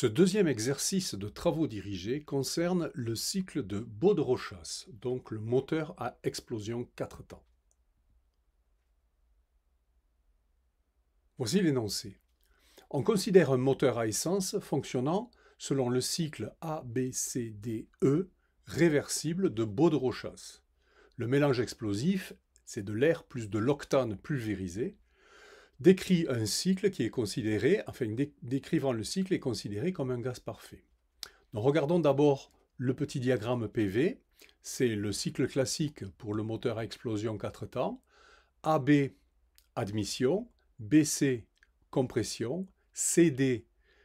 Ce deuxième exercice de travaux dirigés concerne le cycle de Rochasse, donc le moteur à explosion 4 temps. Voici l'énoncé. On considère un moteur à essence fonctionnant selon le cycle A, B, C, D, E réversible de Baudrochasse. Le mélange explosif, c'est de l'air plus de l'octane pulvérisé, décrit un cycle qui est considéré, enfin décrivant le cycle est considéré comme un gaz parfait. Donc regardons d'abord le petit diagramme PV, c'est le cycle classique pour le moteur à explosion 4 temps, AB admission, BC compression, CD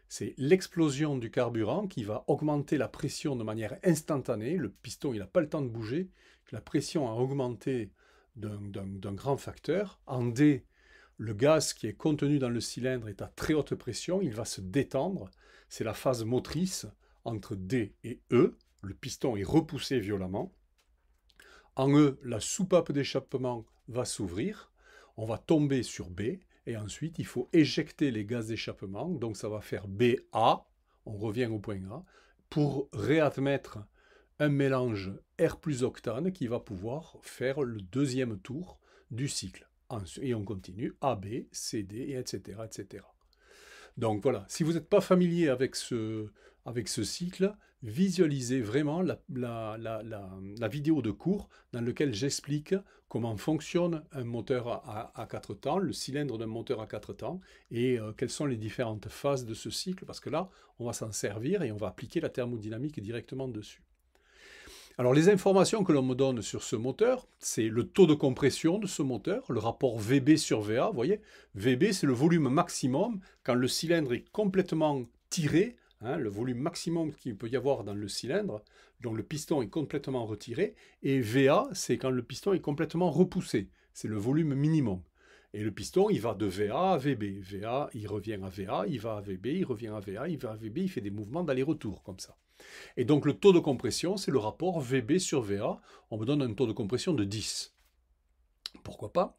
c'est l'explosion du carburant qui va augmenter la pression de manière instantanée. Le piston, il n'a pas le temps de bouger. La pression a augmenté d'un grand facteur. En D, le gaz qui est contenu dans le cylindre est à très haute pression, il va se détendre. C'est la phase motrice entre D et E. Le piston est repoussé violemment. En E, la soupape d'échappement va s'ouvrir. On va tomber sur B. Et ensuite, il faut éjecter les gaz d'échappement. Donc ça va faire BA. On revient au point A. Pour réadmettre un mélange R plus octane qui va pouvoir faire le deuxième tour du cycle et on continue, A, B, C, D, etc., etc. Donc voilà, si vous n'êtes pas familier avec ce, avec ce cycle, visualisez vraiment la, vidéo de cours dans laquelle j'explique comment fonctionne un moteur à, à, quatre temps, le cylindre d'un moteur à quatre temps, et euh, quelles sont les différentes phases de ce cycle, parce que là, on va s'en servir et on va appliquer la thermodynamique directement dessus. Alors les informations que l'on me donne sur ce moteur, c'est le taux de compression de ce moteur, le rapport VB sur VA, vous voyez, VB c'est le volume maximum quand le cylindre est complètement tiré, hein, le volume maximum qu'il peut y avoir dans le cylindre, dont le piston est complètement retiré, et VA c'est quand le piston est complètement repoussé, c'est le volume minimum. Et le piston, il va de VA à VB. VA, il revient à VA, il va à VB, il revient à VA, il va à VB, il fait des mouvements d'aller-retour comme ça. Et donc le taux de compression, c'est le rapport VB sur VA. On me donne un taux de compression de 10. Pourquoi pas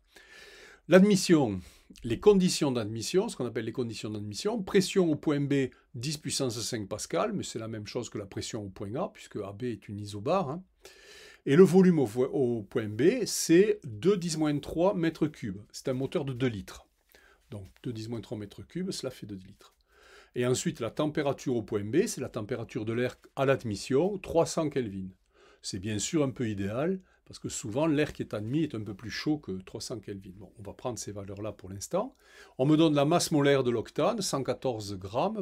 L'admission, les conditions d'admission, ce qu'on appelle les conditions d'admission, pression au point B, 10 puissance 5 pascal, mais c'est la même chose que la pression au point A, puisque AB est une isobare. Hein. Et le volume au, point B, c'est 2 10-3 mètres cubes. C'est un moteur de 2 litres. Donc 2 10-3 mètres cubes, cela fait 2 litres. Et ensuite, la température au point B, c'est la température de l'air à l'admission, 300 Kelvin. C'est bien sûr un peu idéal, parce que souvent l'air qui est admis est un peu plus chaud que 300 Kelvin. Bon, on va prendre ces valeurs-là pour l'instant. On me donne la masse molaire de l'octane, 114 g,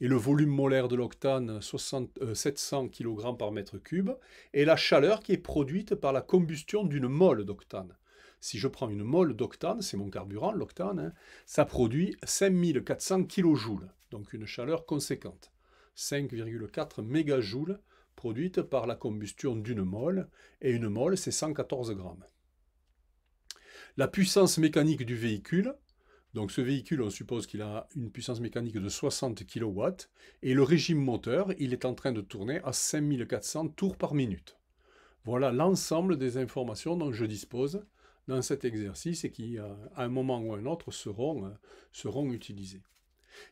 et le volume molaire de l'octane, 700 euh, kg par mètre cube, et la chaleur qui est produite par la combustion d'une mole d'octane. Si je prends une mole d'octane, c'est mon carburant, l'octane, hein, ça produit 5400 kJ, donc une chaleur conséquente. 5,4 mégajoules produite par la combustion d'une mole, et une mole, c'est 114 g. La puissance mécanique du véhicule, donc ce véhicule, on suppose qu'il a une puissance mécanique de 60 kW, et le régime moteur, il est en train de tourner à 5400 tours par minute. Voilà l'ensemble des informations dont je dispose dans cet exercice et qui, euh, à un moment ou à un autre, seront, euh, seront utilisés.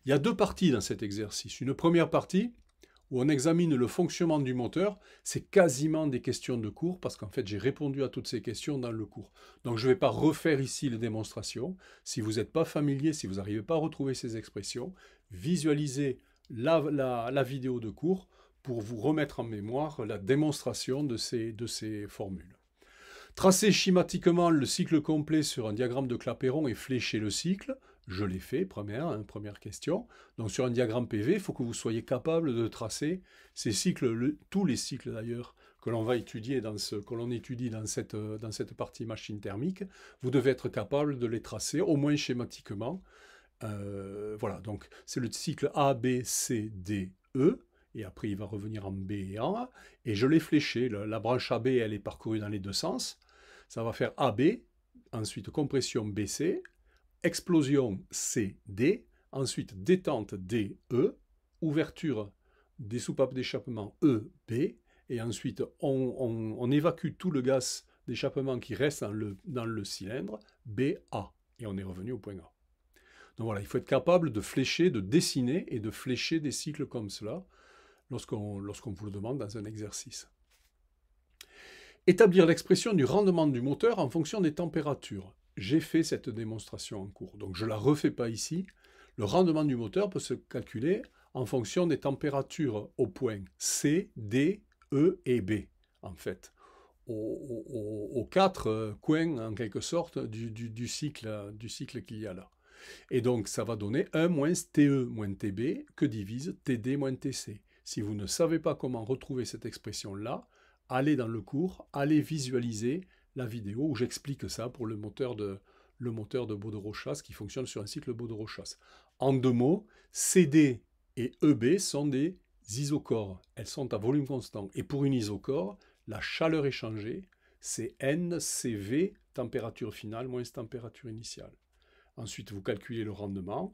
Il y a deux parties dans cet exercice. Une première partie où on examine le fonctionnement du moteur, c'est quasiment des questions de cours, parce qu'en fait j'ai répondu à toutes ces questions dans le cours. Donc je ne vais pas refaire ici les démonstrations. Si vous n'êtes pas familier, si vous n'arrivez pas à retrouver ces expressions, visualisez la, vidéo de cours pour vous remettre en mémoire la démonstration de ces, de ces formules. Tracer schématiquement le cycle complet sur un diagramme de Clapeyron et flécher le cycle, je l'ai fait, première, hein, première question. Donc sur un diagramme PV, il faut que vous soyez capable de tracer ces cycles, tous les cycles d'ailleurs, que l'on va étudier dans ce, que l'on étudie dans cette, euh, dans cette partie machine thermique, vous devez être capable de les tracer, au moins schématiquement. Euh, voilà, donc c'est le cycle A, B, C, D, E. Et après, il va revenir en B et en A. Et je l'ai fléché. La, branche AB, elle est parcourue dans les deux sens. Ça va faire AB, ensuite compression BC, explosion CD, ensuite détente DE, ouverture des soupapes d'échappement EB, et ensuite on, évacue tout le gaz d'échappement qui reste dans le, dans le cylindre BA, et on est revenu au point A. Donc voilà, il faut être capable de flécher, de dessiner et de flécher des cycles comme cela lorsqu'on vous le demande dans un exercice. Établir l'expression du rendement du moteur en fonction des températures. J'ai fait cette démonstration en cours, donc je ne la refais pas ici. Le rendement du moteur peut se calculer en fonction des températures au point C, D, E et B, en fait, aux, quatre euh, coins, en quelque sorte, du, cycle, du cycle qu'il y a là. Et donc, ça va donner 1 moins TE moins TB que divise TD moins TC. Si vous ne savez pas comment retrouver cette expression-là, allez dans le cours, allez visualiser la vidéo où j'explique ça pour le moteur de le moteur de Baudreau Chasse qui fonctionne sur un cycle Baudreau Chasse. En deux mots, CD et EB sont des isocores. Elles sont à volume constant. Et pour une isocore, la chaleur échangée, c'est NCV, température finale moins température initiale. Ensuite, vous calculez le rendement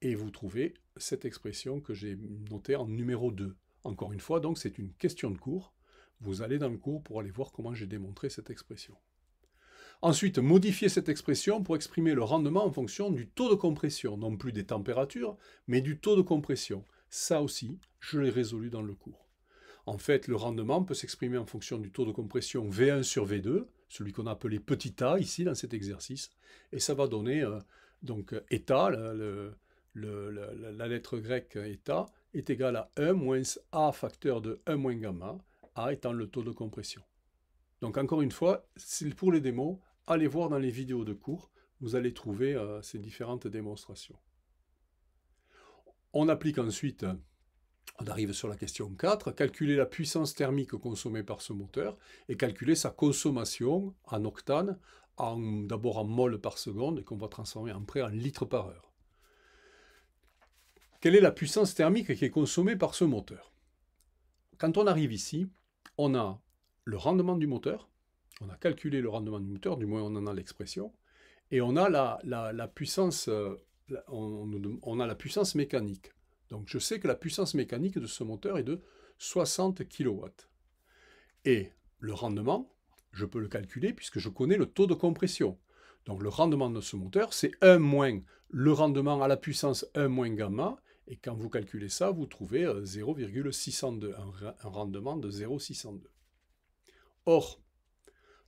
et vous trouvez cette expression que j'ai notée en numéro 2. Encore une fois, donc, c'est une question de cours vous allez dans le cours pour aller voir comment j'ai démontré cette expression. Ensuite, modifier cette expression pour exprimer le rendement en fonction du taux de compression, non plus des températures, mais du taux de compression. Ça aussi, je l'ai résolu dans le cours. En fait, le rendement peut s'exprimer en fonction du taux de compression V1 sur V2, celui qu'on a appelé petit a ici dans cet exercice, et ça va donner euh, donc eta, la, lettre grecque eta, est égale à 1 moins a facteur de 1 moins gamma, a étant le taux de compression. Donc encore une fois, pour les démos, allez voir dans les vidéos de cours, vous allez trouver euh, ces différentes démonstrations. On applique ensuite, on arrive sur la question 4, calculer la puissance thermique consommée par ce moteur et calculer sa consommation en octane, d'abord en mol par seconde et qu'on va transformer après en litres par heure. Quelle est la puissance thermique qui est consommée par ce moteur Quand on arrive ici, on a le rendement du moteur, on a calculé le rendement du moteur, du moins on en a l'expression, et on a la, la, puissance, euh, on, a la puissance mécanique. Donc je sais que la puissance mécanique de ce moteur est de 60 kW. Et le rendement, je peux le calculer puisque je connais le taux de compression. Donc le rendement de ce moteur, c'est 1 moins le rendement à la puissance 1 moins gamma, et quand vous calculez ça, vous trouvez 0,602, euh, un, rendement de 0,602. Or,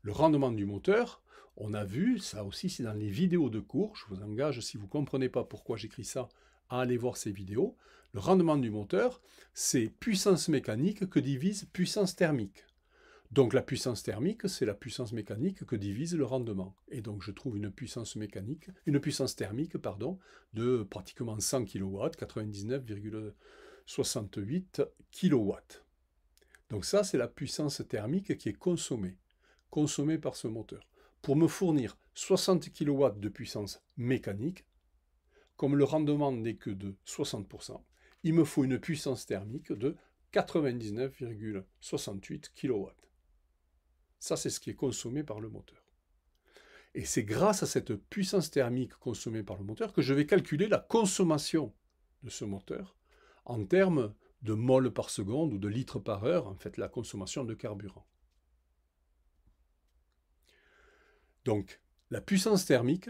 le rendement du moteur, on a vu, ça aussi c'est dans les vidéos de cours, je vous engage, si vous ne comprenez pas pourquoi j'écris ça, à aller voir ces vidéos. Le rendement du moteur, c'est puissance mécanique que divise puissance thermique. Donc la puissance thermique, c'est la puissance mécanique que divise le rendement. Et donc je trouve une puissance mécanique, une puissance thermique, pardon, de pratiquement 100 kW, 99,68 kW. Donc ça, c'est la puissance thermique qui est consommée, consommée par ce moteur, pour me fournir 60 kW de puissance mécanique. Comme le rendement n'est que de 60%, il me faut une puissance thermique de 99,68 kW. Ça, c'est ce qui est consommé par le moteur. Et c'est grâce à cette puissance thermique consommée par le moteur que je vais calculer la consommation de ce moteur en termes de mol par seconde ou de litres par heure, en fait la consommation de carburant. Donc, la puissance thermique,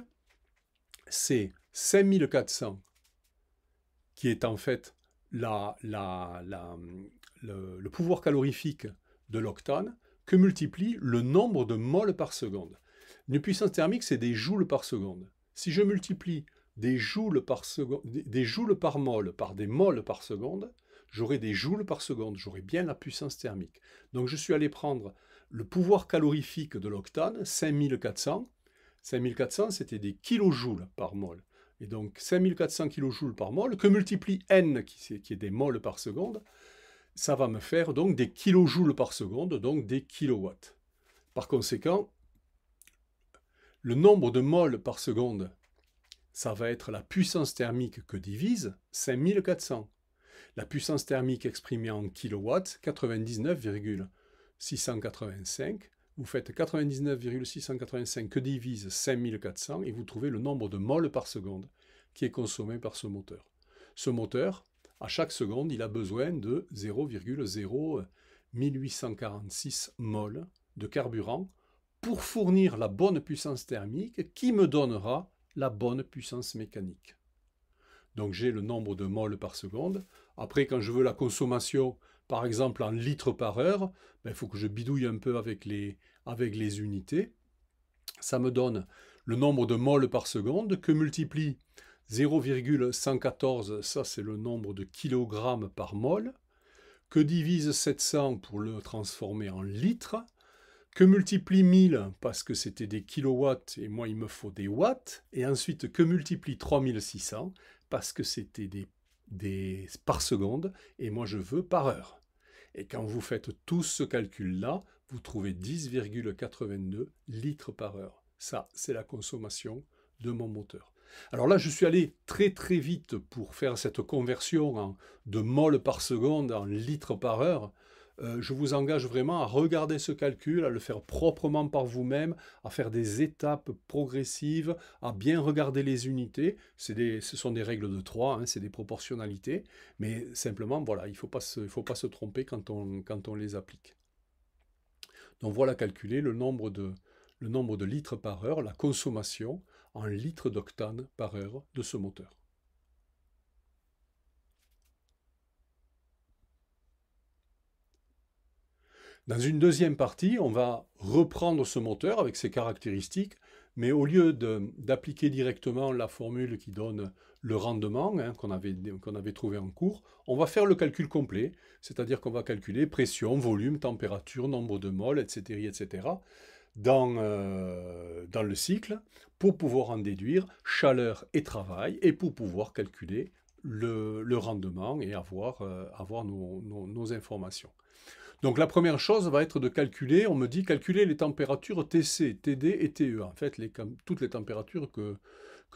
c'est 5400, qui est en fait le pouvoir calorifique de l'octane, que multiplie le nombre de moles par seconde. Une puissance thermique, c'est des joules par seconde. Si je multiplie des joules par, seconde, des joules par mol par des moles par seconde, j'aurai des joules par seconde, j'aurai bien la puissance thermique. Donc je suis allé prendre le pouvoir calorifique de l'octane, 5400. 5400, c'était des kilojoules par mol. Et donc 5400 kilojoules par mol, que multiplie n, qui, est des moles par seconde, ça va me faire donc des kilojoules par seconde, donc des kilowatts. Par conséquent, le nombre de moles par seconde, ça va être la puissance thermique que divise 5400. La puissance thermique exprimée en kilowatts, 99,685. Vous faites 99,685 que divise 5400 et vous trouvez le nombre de moles par seconde qui est consommé par ce moteur. Ce moteur, à chaque seconde, il a besoin de 0,01846 mol de carburant pour fournir la bonne puissance thermique qui me donnera la bonne puissance mécanique. Donc j'ai le nombre de mol par seconde. Après, quand je veux la consommation, par exemple en litres par heure, il ben, faut que je bidouille un peu avec les, avec les unités. Ça me donne le nombre de mol par seconde que multiplie 0,114, ça c'est le nombre de kilogrammes par mol, que divise 700 pour le transformer en litres, que multiplie 1000 parce que c'était des kilowatts et moi il me faut des watts, et ensuite que multiplie 3600 parce que c'était des, des par seconde et moi je veux par heure. Et quand vous faites tout ce calcul-là, vous trouvez 10,82 litres par heure. Ça, c'est la consommation de mon moteur. Alors là, je suis allé très très vite pour faire cette conversion de mol par seconde en litres par heure. Euh, je vous engage vraiment à regarder ce calcul, à le faire proprement par vous-même, à faire des étapes progressives, à bien regarder les unités. ce sont des règles de 3, hein, c'est des proportionnalités, mais simplement, voilà, il ne faut, pas se tromper quand on, quand on, les applique. Donc voilà calculer le nombre de, le nombre de litres par heure, la consommation, en litres d'octane par heure de ce moteur. Dans une deuxième partie, on va reprendre ce moteur avec ses caractéristiques, mais au lieu d'appliquer directement la formule qui donne le rendement hein, qu'on avait, avait, trouvé en cours, on va faire le calcul complet, c'est-à-dire qu'on va calculer pression, volume, température, nombre de moles, etc. etc dans, euh, dans le cycle pour pouvoir en déduire chaleur et travail et pour pouvoir calculer le, rendement et avoir, euh, nos, informations. Donc la première chose va être de calculer, on me dit calculer les températures TC, TD et TE. En fait, toutes les températures que,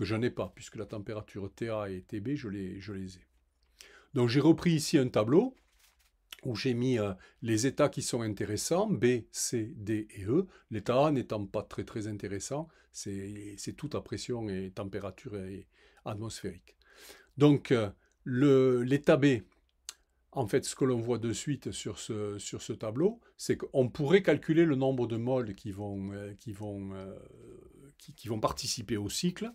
je n'ai pas, puisque la température TA et TB, je je les ai. Donc j'ai repris ici un tableau où j'ai mis euh, les états qui sont intéressants, B, C, D et E. L'état A n'étant pas très très intéressant, c'est tout à pression et température et atmosphérique. Donc euh, l'état B, en fait, ce que l'on voit de suite sur ce, sur ce tableau, c'est qu'on pourrait calculer le nombre de moles qui vont, euh, qui, vont, qui vont participer au cycle.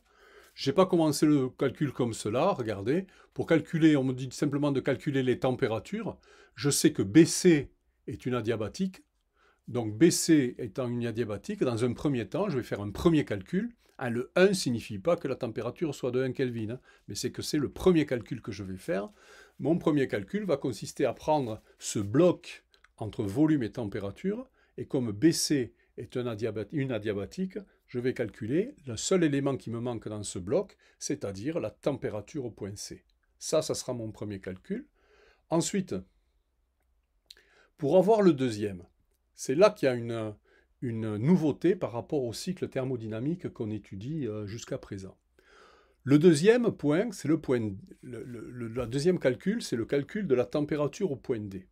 Je n'ai pas commencé le calcul comme cela, regardez. Pour calculer, on me dit simplement de calculer les températures. Je sais que BC est une adiabatique. Donc BC étant une adiabatique, dans un premier temps, je vais faire un premier calcul. Ah, le 1 ne signifie pas que la température soit de 1 Kelvin, hein. mais c'est que c'est le premier calcul que je vais faire. Mon premier calcul va consister à prendre ce bloc entre volume et température, et comme BC est une adiabatique, je vais calculer le seul élément qui me manque dans ce bloc, c'est-à-dire la température au point C. Ça, ça sera mon premier calcul. Ensuite, pour avoir le deuxième, c'est là qu'il y a une, nouveauté par rapport au cycle thermodynamique qu'on étudie euh, jusqu'à présent. Le deuxième point, c'est le point, le deuxième calcul, c'est le calcul de la température au point D.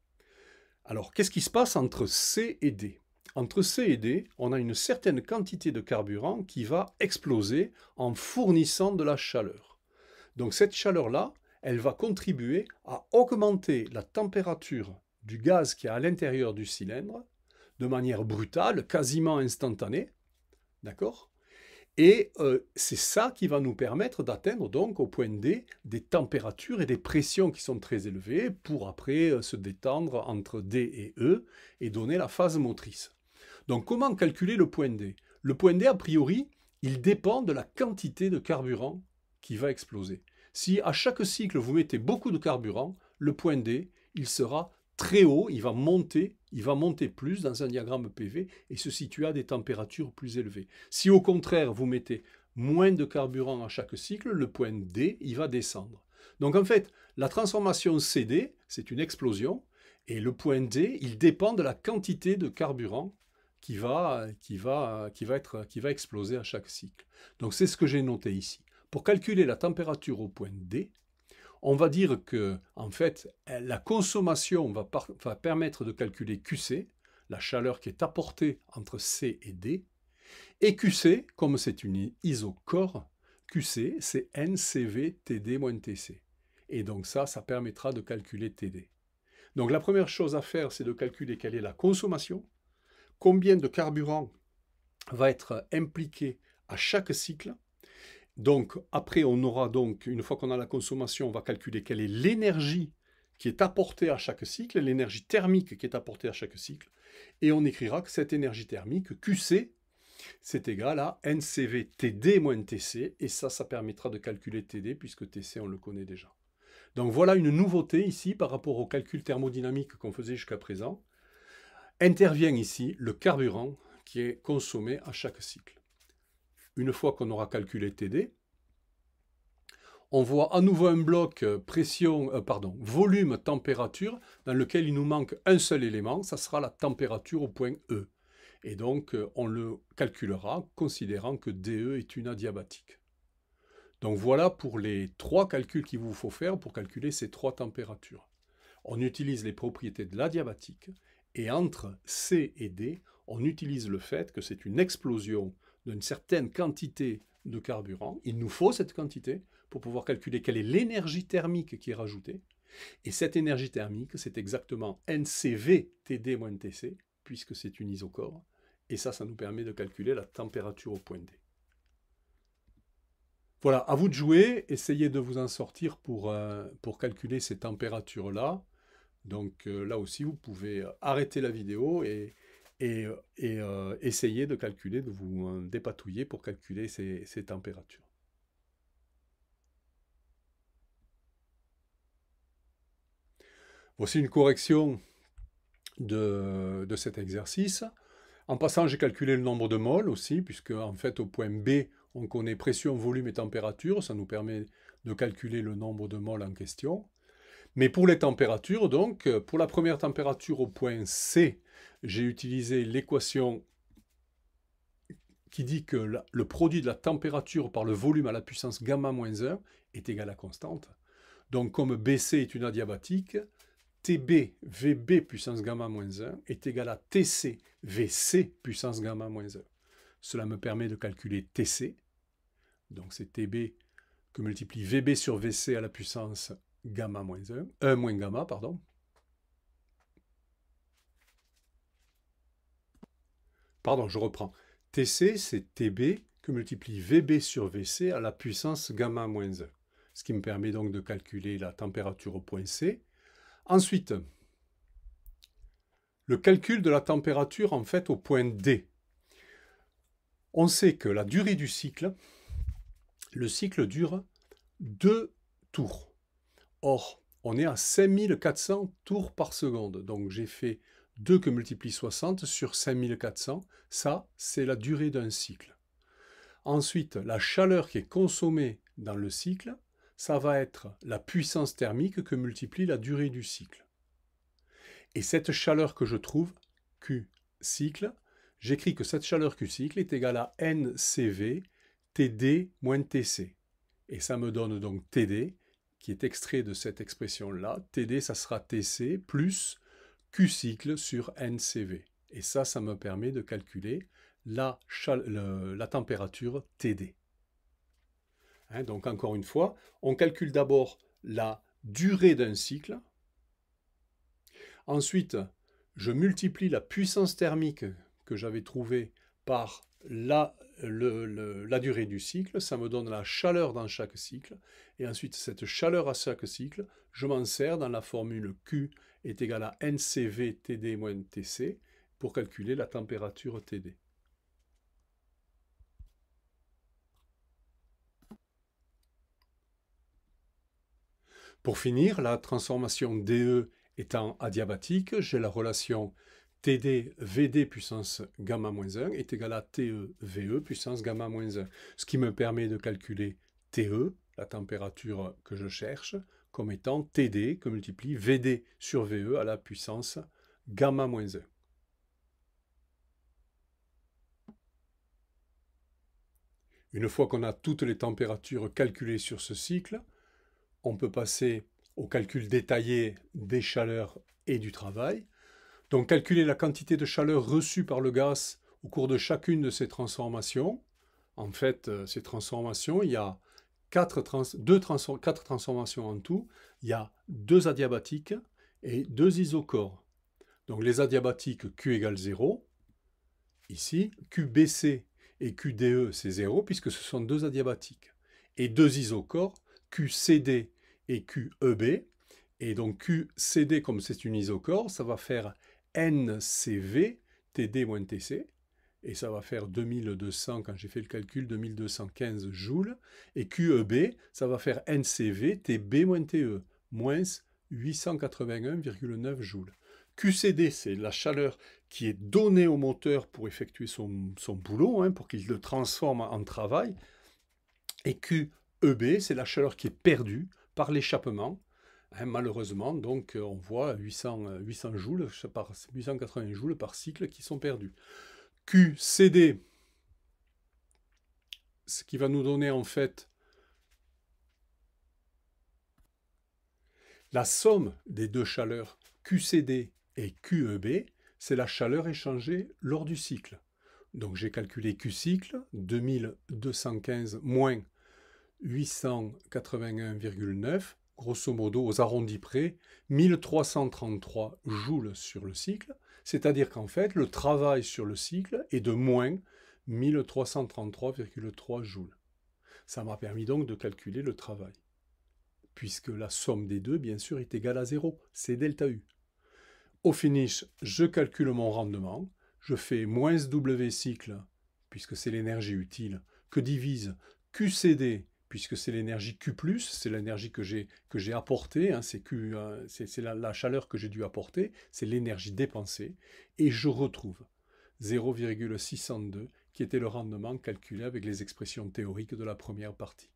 Alors, qu'est-ce qui se passe entre C et D entre C et D, on a une certaine quantité de carburant qui va exploser en fournissant de la chaleur. Donc cette chaleur-là, elle va contribuer à augmenter la température du gaz qui est à l'intérieur du cylindre de manière brutale, quasiment instantanée. D'accord Et euh, c'est ça qui va nous permettre d'atteindre donc au point D des températures et des pressions qui sont très élevées pour après euh, se détendre entre D et E et donner la phase motrice. Donc comment calculer le point D Le point D, a priori, il dépend de la quantité de carburant qui va exploser. Si à chaque cycle, vous mettez beaucoup de carburant, le point D, il sera très haut, il va monter, il va monter plus dans un diagramme PV et se situer à des températures plus élevées. Si au contraire, vous mettez moins de carburant à chaque cycle, le point D, il va descendre. Donc en fait, la transformation CD, c'est une explosion, et le point D, il dépend de la quantité de carburant qui va, qui être, qui va exploser à chaque cycle. Donc c'est ce que j'ai noté ici. Pour calculer la température au point D, on va dire que, en fait, la consommation va, permettre de calculer QC, la chaleur qui est apportée entre C et D, et QC, comme c'est une isochore, QC, c'est ncvtd tc Et donc ça, ça permettra de calculer TD. Donc la première chose à faire, c'est de calculer quelle est la consommation, combien de carburant va être impliqué à chaque cycle. Donc après, on aura donc, une fois qu'on a la consommation, on va calculer quelle est l'énergie qui est apportée à chaque cycle, l'énergie thermique qui est apportée à chaque cycle, et on écrira que cette énergie thermique, QC, c'est égal à ncvtd TD moins TC, et ça, ça permettra de calculer TD, puisque TC, on le connaît déjà. Donc voilà une nouveauté ici par rapport au calcul thermodynamique qu'on faisait jusqu'à présent. Intervient ici le carburant qui est consommé à chaque cycle. Une fois qu'on aura calculé TD, on voit à nouveau un bloc pression, euh, pardon, volume température dans lequel il nous manque un seul élément, ça sera la température au point E. Et donc euh, on le calculera considérant que DE est une adiabatique. Donc voilà pour les trois calculs qu'il vous faut faire pour calculer ces trois températures. On utilise les propriétés de l'adiabatique et entre C et D, on utilise le fait que c'est une explosion d'une certaine quantité de carburant. Il nous faut cette quantité pour pouvoir calculer quelle est l'énergie thermique qui est rajoutée. Et cette énergie thermique, c'est exactement ncvtd tc puisque c'est une isochore. Et ça, ça nous permet de calculer la température au point D. Voilà, à vous de jouer, essayez de vous en sortir pour, euh, pour calculer ces températures-là. Donc euh, là aussi, vous pouvez arrêter la vidéo et, euh, essayer de calculer, de vous euh, dépatouiller pour calculer ces, températures. Voici une correction de, de cet exercice. En passant, j'ai calculé le nombre de moles aussi, puisque en fait, au point B, on connaît pression, volume et température. Ça nous permet de calculer le nombre de moles en question. Mais pour les températures, donc, euh, pour la première température au point C, j'ai utilisé l'équation qui dit que le produit de la température par le volume à la puissance gamma moins 1 est égal à constante. Donc comme BC est une adiabatique, TB VB puissance gamma moins 1 est égal à TC VC puissance gamma moins 1. Cela me permet de calculer TC. Donc c'est TB que multiplie VB sur VC à la puissance gamma moins 1, euh, moins gamma, pardon. Pardon, je reprends. TC, c'est TB que multiplie VB sur VC à la puissance gamma moins 1, ce qui me permet donc de calculer la température au point C. Ensuite, le calcul de la température en fait au point D. On sait que la durée du cycle, le cycle dure deux tours. Or, on est à 5400 tours par seconde. Donc j'ai fait 2 que multiplie 60 sur 5400. Ça, c'est la durée d'un cycle. Ensuite, la chaleur qui est consommée dans le cycle, ça va être la puissance thermique que multiplie la durée du cycle. Et cette chaleur que je trouve, Q cycle, j'écris que cette chaleur Q cycle est égale à NCV TD moins TC. Et ça me donne donc TD qui est extrait de cette expression-là, TD, ça sera TC, plus Q cycle sur NCV. Et ça, ça me permet de calculer la, la température TD. Hein, donc encore une fois, on calcule d'abord la durée d'un cycle. Ensuite, je multiplie la puissance thermique que j'avais trouvée par la la durée du cycle, ça me donne la chaleur dans chaque cycle, et ensuite cette chaleur à chaque cycle, je m'en sers dans la formule Q est égale à NCV TD-TC pour calculer la température TD. Pour finir, la transformation DE étant adiabatique, j'ai la relation TD VD puissance gamma moins 1 est égal à TE VE puissance gamma moins 1, ce qui me permet de calculer TE, la température que je cherche, comme étant TD que multiplie VD sur VE à la puissance gamma moins 1. Une fois qu'on a toutes les températures calculées sur ce cycle, on peut passer au calcul détaillé des chaleurs et du travail. Donc calculer la quantité de chaleur reçue par le gaz au cours de chacune de ces transformations. En fait, euh, ces transformations, il y a quatre, transformations en tout. Il y a deux adiabatiques et deux isochores. Donc les adiabatiques Q égale 0. Ici, QBC et QDE, c'est 0 puisque ce sont deux adiabatiques. Et deux isochores, QCD et QEB. Et donc QCD, comme c'est une isochore, ça va faire NCV, TD-TC, et ça va faire 2200, quand j'ai fait le calcul, 2215 joules, et QEB, ça va faire NCV, TB-TE, moins 881,9 e, joules. QCD, c'est la chaleur qui est donnée au moteur pour effectuer son, boulot, hein, pour qu'il le transforme en travail, et QEB, c'est la chaleur qui est perdue par l'échappement Hein, malheureusement, donc, euh, on voit 800, 800 euh, joules par 880 joules par cycle qui sont perdus. QCD, ce qui va nous donner en fait la somme des deux chaleurs QCD et QEB, c'est la chaleur échangée lors du cycle. Donc j'ai calculé Q cycle 2215 moins 881,9 grosso modo aux arrondis près, 1333 joules sur le cycle, c'est-à-dire qu'en fait le travail sur le cycle est de moins 1333,3 joules. Ça m'a permis donc de calculer le travail, puisque la somme des deux, bien sûr, est égale à 0, c'est delta U. Au finish, je calcule mon rendement, je fais moins W cycle, puisque c'est l'énergie utile, que divise QCD puisque c'est l'énergie Q+, c'est l'énergie que j'ai que j'ai apportée, hein, euh, c'est la, la, chaleur que j'ai dû apporter, c'est l'énergie dépensée, et je retrouve 0,602, qui était le rendement calculé avec les expressions théoriques de la première partie.